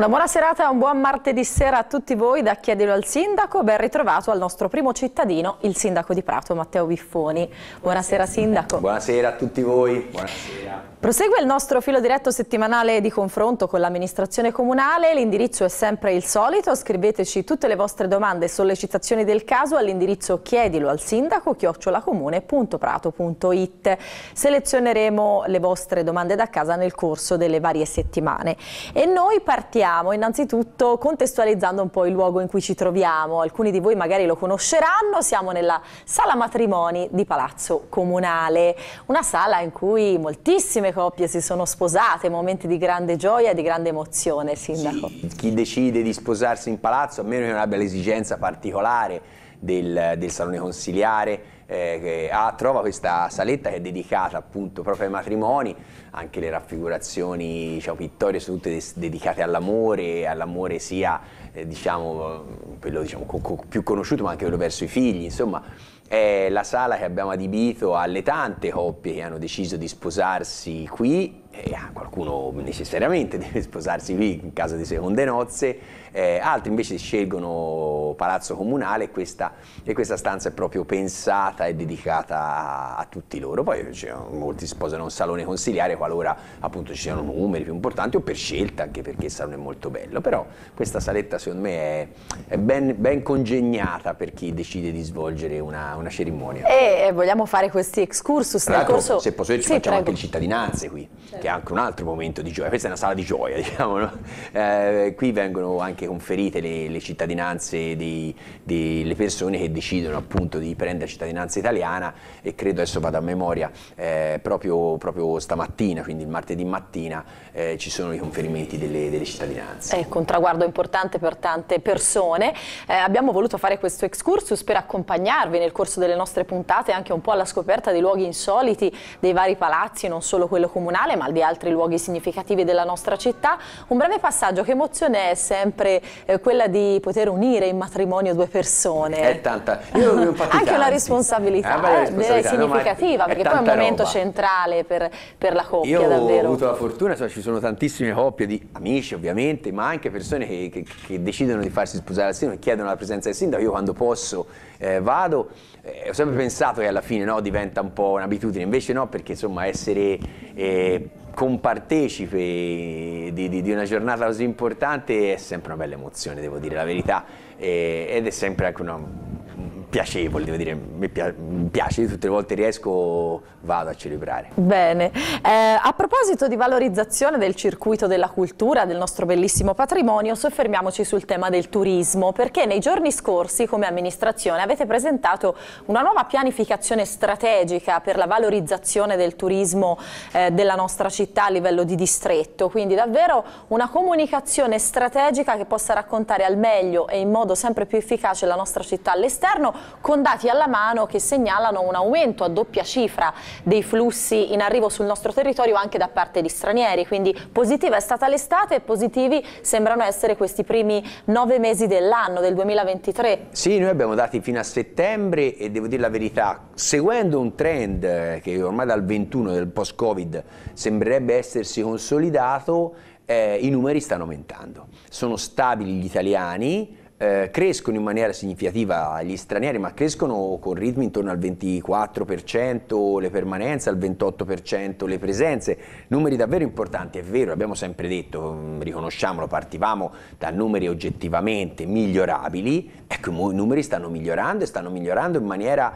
Una buona serata e un buon martedì sera a tutti voi da Chiedilo al Sindaco. Ben ritrovato al nostro primo cittadino, il Sindaco di Prato, Matteo Biffoni. Buonasera, Buonasera Sindaco. Buonasera a tutti voi. Buonasera. Prosegue il nostro filo diretto settimanale di confronto con l'amministrazione comunale, l'indirizzo è sempre il solito, scriveteci tutte le vostre domande e sollecitazioni del caso all'indirizzo chiedilo al sindaco chiocciolacomune.prato.it. Selezioneremo le vostre domande da casa nel corso delle varie settimane e noi partiamo innanzitutto contestualizzando un po' il luogo in cui ci troviamo, alcuni di voi magari lo conosceranno, siamo nella sala matrimoni di Palazzo Comunale, una sala in cui moltissime alcune coppie si sono sposate, momenti di grande gioia e di grande emozione, Sindaco. Sì, chi decide di sposarsi in palazzo, a meno che non abbia l'esigenza particolare del, del salone consiliare, eh, ha, ah, trova questa saletta che è dedicata appunto proprio ai matrimoni, anche le raffigurazioni diciamo, pittorie sono tutte dedicate all'amore, all'amore sia eh, diciamo, quello diciamo, co co più conosciuto ma anche quello verso i figli, insomma è la sala che abbiamo adibito alle tante coppie che hanno deciso di sposarsi qui eh, qualcuno necessariamente deve sposarsi qui in casa di seconde nozze, eh, altri invece scelgono palazzo comunale e questa, e questa, stanza è proprio pensata e dedicata a, tutti loro. Poi eh, cioè, molti sposano un salone consiliare qualora appunto ci siano numeri più importanti o per scelta, anche perché il salone è molto bello, però questa saletta secondo me è, è ben, ben, congegnata per chi decide di svolgere una, una cerimonia. E vogliamo fare questi excursus nel corso... Se posso dire, ci sì, facciamo prego. anche le cittadinanze qui. Certo che è anche un altro momento di gioia, questa è una sala di gioia, diciamo, no? eh, qui vengono anche conferite le, le cittadinanze delle persone che decidono appunto di prendere cittadinanza italiana e credo adesso vada a memoria, eh, proprio, proprio, stamattina, quindi il martedì mattina, eh, ci sono i conferimenti delle, delle, cittadinanze. Ecco, un traguardo importante per tante persone. Eh, abbiamo voluto fare questo excursus per accompagnarvi nel corso delle nostre puntate anche un po' alla scoperta dei luoghi insoliti, dei vari palazzi, non solo quello comunale, ma di altri luoghi significativi della nostra città. Un breve passaggio, che emozione è sempre eh, quella di poter unire in matrimonio due persone? È tanta, io ne Anche una responsabilità, una ah, eh, responsabilità. Eh, no, significativa, perché poi è un momento roba. centrale per, per, la coppia, io davvero. ho avuto la fortuna, cioè, ci sono tantissime coppie di amici ovviamente, ma anche persone che, che, che decidono di farsi sposare al sindaco e chiedono la presenza del sindaco, io quando posso eh, vado, eh, ho sempre pensato che alla fine no, diventa un po' un'abitudine, invece no, perché insomma essere eh, compartecipe di, di, di, una giornata così importante è sempre una bella emozione, devo dire la verità, eh, ed è sempre anche una piacevole, devo dire, mi, piace, tutte le volte riesco vado a celebrare. Bene, eh, a proposito di valorizzazione del circuito della cultura, del nostro bellissimo patrimonio, soffermiamoci sul tema del turismo, perché nei giorni scorsi come amministrazione avete presentato una nuova pianificazione strategica per la valorizzazione del turismo eh, della nostra città a livello di distretto, quindi davvero una comunicazione strategica che possa raccontare al meglio e in modo sempre più efficace la nostra città all'esterno, con dati alla mano che segnalano un aumento a doppia cifra dei flussi in arrivo sul nostro territorio anche da parte di stranieri, quindi positiva è stata l'estate e positivi sembrano essere questi primi nove mesi dell'anno, del 2023. Sì, noi abbiamo dati fino a settembre e devo dire la verità, seguendo un trend che ormai dal 21 del post-Covid sembrerebbe essersi consolidato, eh, i numeri stanno aumentando. Sono stabili gli italiani, eh, crescono in maniera significativa gli stranieri, ma crescono con ritmi intorno al 24%, le permanenze al 28%, le presenze, numeri davvero importanti, è vero, abbiamo sempre detto, mm, riconosciamolo, partivamo da numeri oggettivamente migliorabili, ecco i numeri stanno migliorando e stanno migliorando in maniera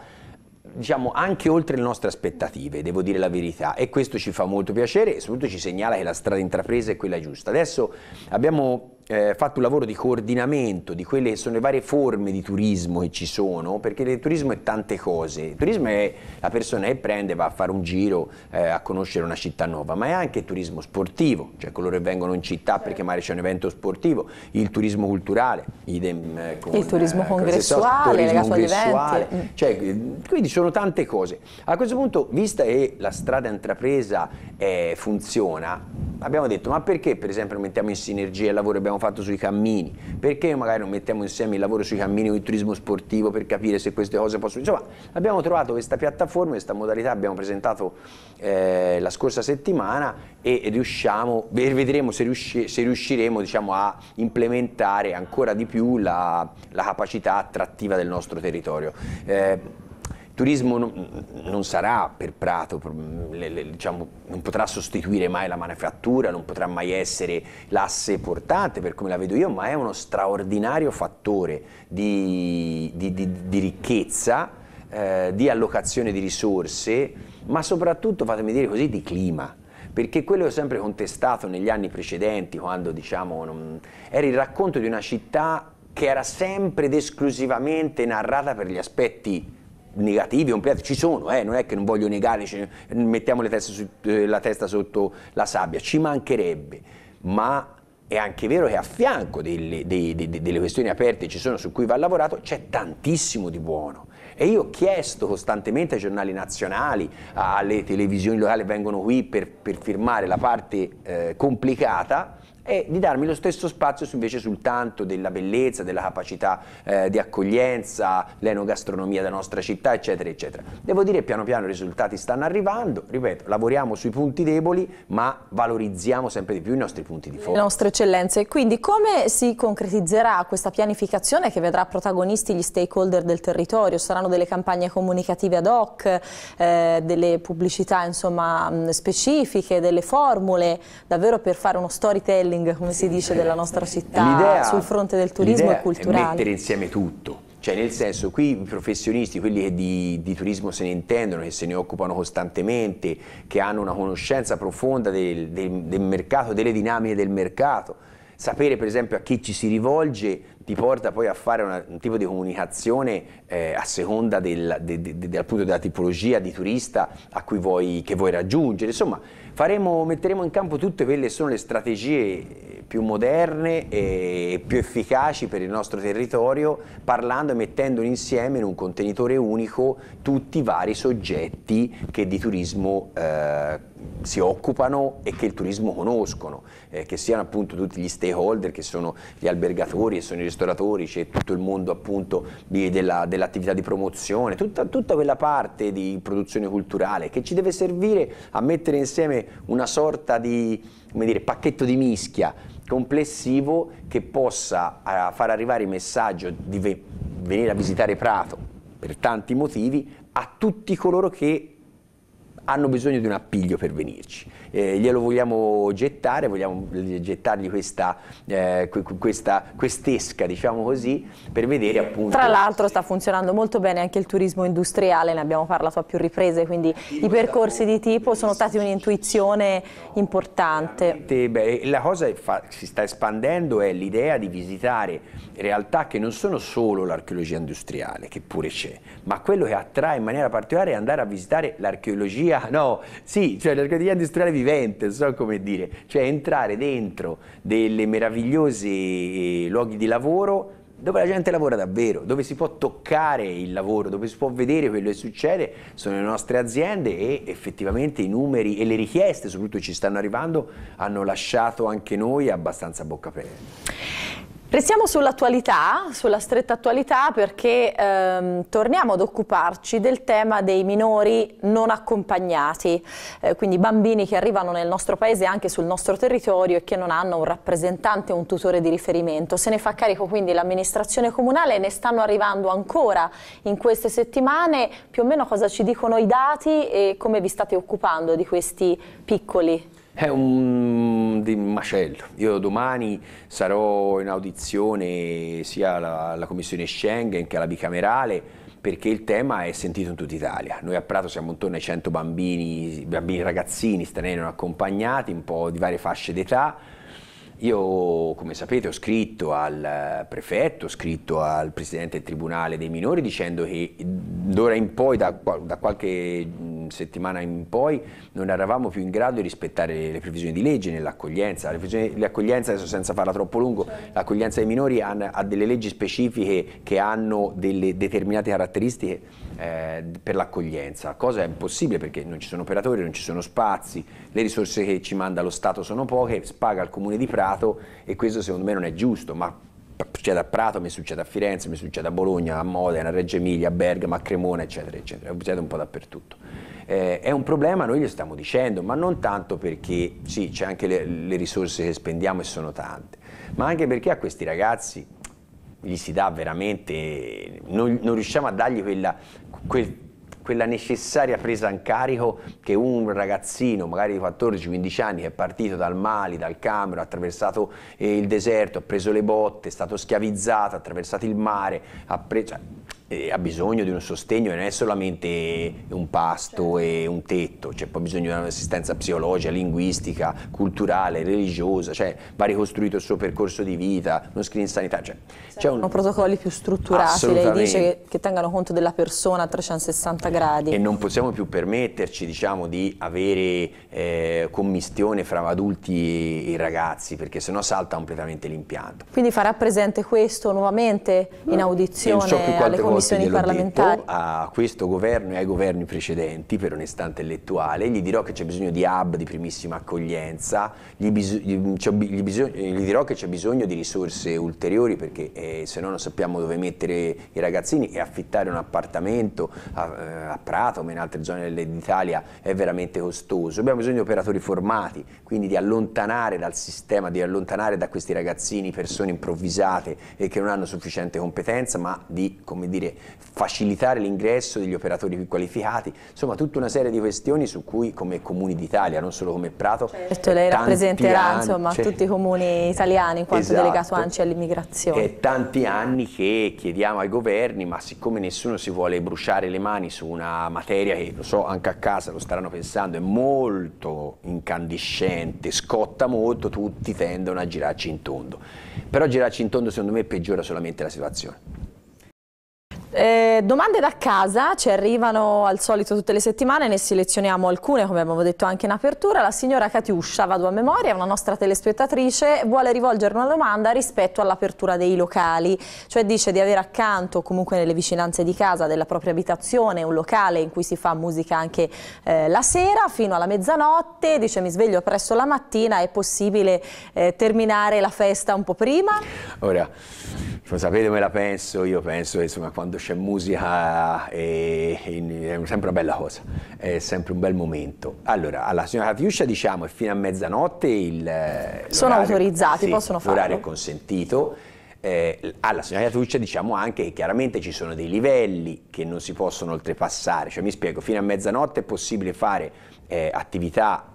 diciamo anche oltre le nostre aspettative, devo dire la verità, e questo ci fa molto piacere e soprattutto ci segnala che la strada intrapresa è quella giusta. Adesso abbiamo eh, fatto un lavoro di coordinamento di quelle che sono le varie forme di turismo che ci sono, perché il turismo è tante cose. Il turismo è la persona che prende, va a fare un giro eh, a conoscere una città nuova, ma è anche il turismo sportivo, cioè coloro che vengono in città perché magari c'è un evento sportivo, il turismo culturale, idem, eh, con, il turismo eh, congressuale, il turismo congressuale, mm. cioè, eh, quindi sono tante cose. A questo punto, vista che la strada intrapresa eh, funziona, abbiamo detto ma perché per esempio non mettiamo in sinergia il lavoro che abbiamo fatto sui cammini, perché magari non mettiamo insieme il lavoro sui cammini o il turismo sportivo per capire se queste cose possono... Insomma, abbiamo trovato questa piattaforma, questa modalità, abbiamo presentato eh, la scorsa settimana e riusciamo, vedremo se, riusci, se riusciremo diciamo, a implementare ancora di più la, la capacità attrattiva del nostro territorio. Eh, turismo non, non sarà per Prato, le, le, diciamo, non potrà sostituire mai la manifattura, non potrà mai essere l'asse portante per come la vedo io, ma è uno straordinario fattore di, di, di, di ricchezza, eh, di allocazione di risorse, ma soprattutto, fatemi dire così, di clima perché quello che ho sempre contestato negli anni precedenti, quando diciamo, non... era il racconto di una città che era sempre ed esclusivamente narrata per gli aspetti negativi o ampliati, ci sono, eh, non è che non voglio negare, cioè, mettiamo su, eh, la testa sotto la sabbia, ci mancherebbe, ma è anche vero che a fianco delle, dei, dei, delle questioni aperte ci sono su cui va lavorato c'è tantissimo di buono. E io ho chiesto costantemente ai giornali nazionali, alle televisioni locali che vengono qui per, per firmare la parte eh, complicata, e di darmi lo stesso spazio su, invece sul tanto della bellezza, della capacità eh, di accoglienza, l'enogastronomia della nostra città, eccetera, eccetera. Devo dire che piano piano i risultati stanno arrivando, ripeto, lavoriamo sui punti deboli, ma valorizziamo sempre di più i nostri punti di forza. Le nostre eccellenze. Quindi come si concretizzerà questa pianificazione che vedrà protagonisti gli stakeholder del territorio? Saranno delle campagne comunicative ad hoc, eh, delle pubblicità insomma, specifiche, delle formule, davvero per fare uno storytelling storytelling, come si dice, della nostra città sul fronte del turismo e culturale. È mettere insieme tutto. Cioè nel senso qui i professionisti, quelli che di, di, turismo se ne intendono, che se ne occupano costantemente, che hanno una conoscenza profonda del, del, del mercato, delle dinamiche del mercato, sapere per esempio a chi ci si rivolge ti porta poi a fare una, un tipo di comunicazione eh, a seconda del, de, de, de, della tipologia di turista vuoi, che vuoi raggiungere. Insomma, Faremo, metteremo in campo tutte quelle che sono le strategie più moderne e più efficaci per il nostro territorio parlando e mettendo insieme in un contenitore unico tutti i vari soggetti che di turismo eh, si occupano e che il turismo conoscono, eh, che siano appunto tutti gli stakeholder, che sono gli albergatori, che sono i ristoratori, c'è tutto il mondo appunto dell'attività di promozione, tutta, tutta quella parte di produzione culturale che ci deve servire a mettere insieme una sorta di come dire, pacchetto di mischia complessivo che possa eh, far arrivare il messaggio di venire a visitare Prato per tanti motivi a tutti coloro che hanno bisogno di un appiglio per venirci. Eh, glielo vogliamo gettare, vogliamo gettargli questa, eh, questa quest'esca, diciamo così, per vedere appunto... Tra l'altro sta funzionando molto bene anche il turismo industriale, ne abbiamo parlato a più riprese, quindi i percorsi di tipo sono stati un'intuizione importante. Beh, la cosa che si sta espandendo è l'idea di visitare realtà che non sono solo l'archeologia industriale, che pure c'è, ma quello che attrae in maniera particolare è andare a visitare l'archeologia l'energia, no, sì, cioè la l'energia industriale vivente, non so come dire, cioè entrare dentro delle meravigliose eh, luoghi di lavoro dove la gente lavora davvero, dove si può toccare il lavoro, dove si può vedere quello che succede, sono le nostre aziende e effettivamente i numeri e le richieste soprattutto ci stanno arrivando hanno lasciato anche noi abbastanza bocca aperta. Restiamo sull'attualità, sulla stretta attualità perché ehm, torniamo ad occuparci del tema dei minori non accompagnati, eh, quindi bambini che arrivano nel nostro paese e anche sul nostro territorio e che non hanno un rappresentante, un tutore di riferimento. Se ne fa carico quindi l'amministrazione comunale, ne stanno arrivando ancora in queste settimane, più o meno cosa ci dicono i dati e come vi state occupando di questi piccoli è un, macello. Io domani sarò in audizione sia alla, Commissione Schengen che alla bicamerale perché il tema è sentito in tutta Italia. Noi a Prato siamo intorno ai 100 bambini, bambini ragazzini stranieri non accompagnati, un po' di varie fasce d'età. Io, come sapete, ho scritto al prefetto, ho scritto al presidente del Tribunale dei minori dicendo che d'ora in poi, da, da qualche settimana in poi non eravamo più in grado di rispettare le previsioni di legge nell'accoglienza. L'accoglienza, adesso senza farla troppo lungo, certo. l'accoglienza dei minori ha, delle leggi specifiche che hanno delle determinate caratteristiche eh, per l'accoglienza, cosa è impossibile perché non ci sono operatori, non ci sono spazi, le risorse che ci manda lo Stato sono poche, spaga il Comune di Prato e questo secondo me non è giusto, ma succede a Prato, mi succede a Firenze, mi succede a Bologna, a Modena, a Reggio Emilia, a Bergamo, a Cremona, eccetera, eccetera, succede un po' dappertutto eh, è un problema, noi lo stiamo dicendo, ma non tanto perché sì, c'è anche le, le risorse che spendiamo e sono tante, ma anche perché a questi ragazzi gli si dà veramente, non, non riusciamo a dargli quella, quel, quella necessaria presa in carico che un ragazzino magari di 14-15 anni che è partito dal Mali, dal Camero, ha attraversato eh, il deserto, ha preso le botte, è stato schiavizzato, ha attraversato il mare, ha preso cioè, eh, ha bisogno di un sostegno e non è solamente un pasto certo. e un tetto, c'è cioè, poi bisogno di un'assistenza psicologica, linguistica, culturale, religiosa, cioè va ricostruito il suo percorso di vita, uno screen sanitario. Cioè, cioè un... protocolli più strutturati, lei dice che, che, tengano conto della persona a 360 gradi. E non possiamo più permetterci diciamo, di avere eh, commistione fra adulti e ragazzi, perché sennò salta completamente l'impianto. Quindi farà presente questo nuovamente in eh, audizione so alle commissioni? commissioni parlamentari. Detto, a questo governo e ai governi precedenti, per onestà intellettuale, gli dirò che c'è bisogno di hub di primissima accoglienza, gli, bis gli, bisog gli dirò che c'è bisogno di risorse ulteriori perché eh, se no non sappiamo dove mettere i ragazzini e affittare un appartamento a, eh, a Prato come in altre zone d'Italia è veramente costoso. Abbiamo bisogno di operatori formati, quindi di allontanare dal sistema, di allontanare da questi ragazzini persone improvvisate e che non hanno sufficiente competenza ma di, come dire, dire, facilitare l'ingresso degli operatori più qualificati, insomma tutta una serie di questioni su cui come Comuni d'Italia, non solo come Prato. Certo, lei rappresenterà anni, insomma, cioè, tutti i comuni italiani in quanto esatto, delegato anche all'immigrazione. È tanti anni che chiediamo ai governi, ma siccome nessuno si vuole bruciare le mani su una materia che, lo so, anche a casa lo staranno pensando, è molto incandescente, scotta molto, tutti tendono a girarci in tondo. Però girarci in tondo secondo me peggiora solamente la situazione. Eh, domande da casa ci arrivano al solito tutte le settimane, ne selezioniamo alcune come abbiamo detto anche in apertura. La signora Catiuscia, vado a memoria, una nostra telespettatrice, vuole rivolgere una domanda rispetto all'apertura dei locali, cioè dice di avere accanto comunque nelle vicinanze di casa della propria abitazione un locale in cui si fa musica anche eh, la sera fino alla mezzanotte, dice mi sveglio presto la mattina, è possibile eh, terminare la festa un po' prima? Ora, sapete come la penso, io penso che insomma quando c'è musica e, è sempre una bella cosa, è sempre un bel momento. Allora, alla signora Catiuscia diciamo che fino a mezzanotte il... Eh, sono autorizzati, sì, possono farlo. L'orario è consentito. Eh, alla signora Catuccia diciamo anche che chiaramente ci sono dei livelli che non si possono oltrepassare, cioè mi spiego, fino a mezzanotte è possibile fare eh, attività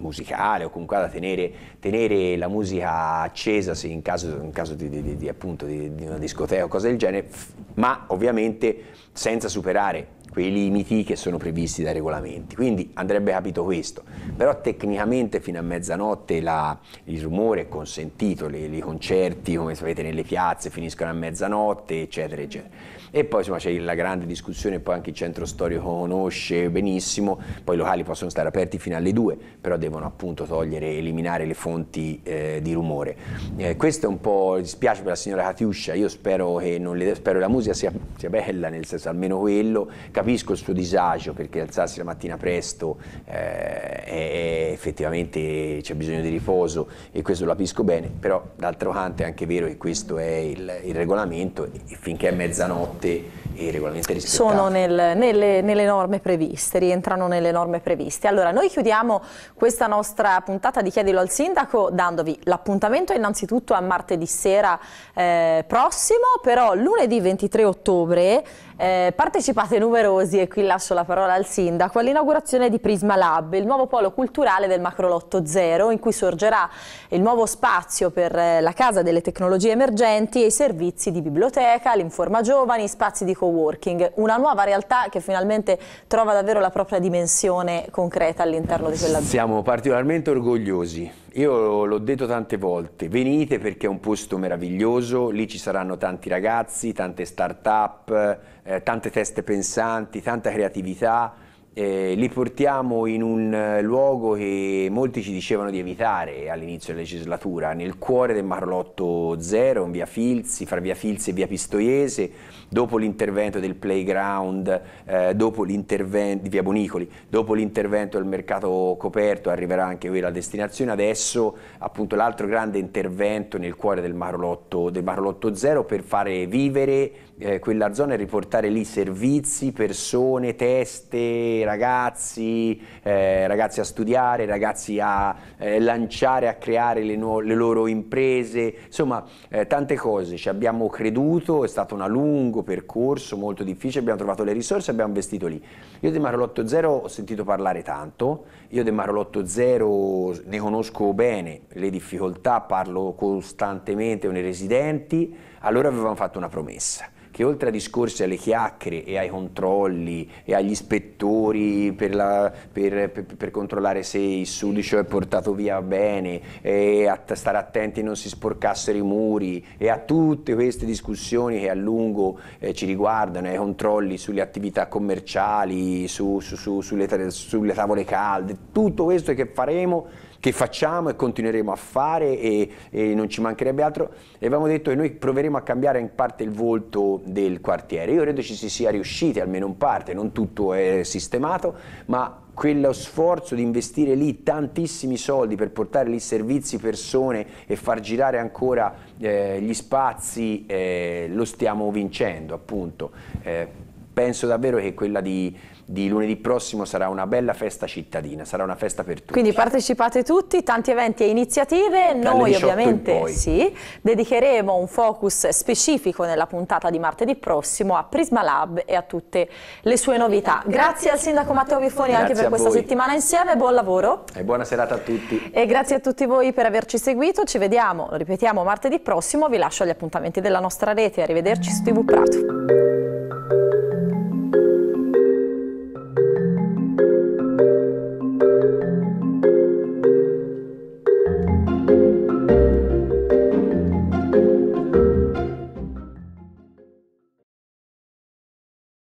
musicale o comunque da tenere, tenere, la musica accesa se in caso, in caso di, di, di, appunto, di, una discoteca o cose del genere, ma ovviamente senza superare quei limiti che sono previsti dai regolamenti. Quindi andrebbe capito questo, però tecnicamente fino a mezzanotte la, il rumore è consentito, i concerti come sapete nelle piazze finiscono a mezzanotte eccetera eccetera. E poi insomma c'è la grande discussione, poi anche il centro storico conosce benissimo, poi i locali possono stare aperti fino alle 2, però devono appunto togliere, eliminare le fonti eh, di rumore. Eh, questo è un po', dispiace per la signora Catiuscia, io spero che, le, spero la musica sia, sia bella, nel senso almeno quello, capisco il suo disagio perché alzarsi la mattina presto eh, è, effettivamente c'è bisogno di riposo e questo lo capisco bene, però d'altro canto è anche vero che questo è il, il regolamento e finché è mezzanotte il regolamento è rispettato. Sono nel, nelle, nelle norme previste, rientrano nelle norme previste. Allora noi chiudiamo questa nostra puntata di Chiedilo al Sindaco dandovi l'appuntamento innanzitutto a martedì sera eh, prossimo, però lunedì 23 ottobre eh, partecipate numerosi, e qui lascio la parola al sindaco, all'inaugurazione di Prisma Lab, il nuovo polo culturale del Macrolotto Zero, in cui sorgerà il nuovo spazio per eh, la Casa delle Tecnologie Emergenti e i servizi di biblioteca, l'informa giovani, spazi di coworking, una nuova realtà che finalmente trova davvero la propria dimensione concreta all'interno di quella zona. Siamo particolarmente orgogliosi io l'ho detto tante volte, venite perché è un posto meraviglioso, lì ci saranno tanti ragazzi, tante start-up, eh, tante teste pensanti, tanta creatività, eh, li portiamo in un eh, luogo che molti ci dicevano di evitare all'inizio della legislatura, nel cuore del Marlotto Zero, in via Filzi, fra via Filzi e via Pistoiese, dopo l'intervento del playground, eh, dopo l'intervento di Via Bonicoli, dopo l'intervento del mercato coperto arriverà anche qui la destinazione, adesso appunto l'altro grande intervento nel cuore del Marolotto, del Marolotto Zero per fare vivere eh, quella zona e riportare lì servizi, persone, teste, ragazzi, eh, ragazzi a studiare, ragazzi a eh, lanciare, a creare le, le, loro imprese, insomma eh, tante cose, ci abbiamo creduto, è stato una lunga lungo percorso, molto difficile, abbiamo trovato le risorse e abbiamo investito lì. Io De Maro l8 ho sentito parlare tanto, io De Maro l8 ne conosco bene le difficoltà, parlo costantemente con i residenti, allora avevamo fatto una promessa che oltre a discorsi alle chiacchiere e ai controlli e agli ispettori per, la, per, per, per controllare se il sudicio è portato via bene, e a stare attenti non si sporcassero i muri e a tutte queste discussioni che a lungo eh, ci riguardano, ai controlli sulle attività commerciali, su, su, su, sulle, sulle tavole calde, tutto questo che faremo che facciamo e continueremo a fare e, e non ci mancherebbe altro. E avevamo detto che noi proveremo a cambiare in parte il volto del quartiere. Io credo ci si sia riusciti, almeno in parte, non tutto è sistemato, ma quello sforzo di investire lì tantissimi soldi per portare lì servizi, persone e far girare ancora eh, gli spazi, eh, lo stiamo vincendo appunto. Eh, penso davvero che quella di di lunedì prossimo sarà una bella festa cittadina, sarà una festa per tutti. Quindi partecipate tutti, tanti eventi e iniziative, noi ovviamente sì, dedicheremo un focus specifico nella puntata di martedì prossimo a Prisma Lab e a tutte le sue novità. Grazie al sindaco Matteo Vifoni grazie anche per questa voi. settimana insieme, buon lavoro. E buona serata a tutti. E grazie a tutti voi per averci seguito, ci vediamo, lo ripetiamo, martedì prossimo, vi lascio agli appuntamenti della nostra rete, arrivederci su TV Prato.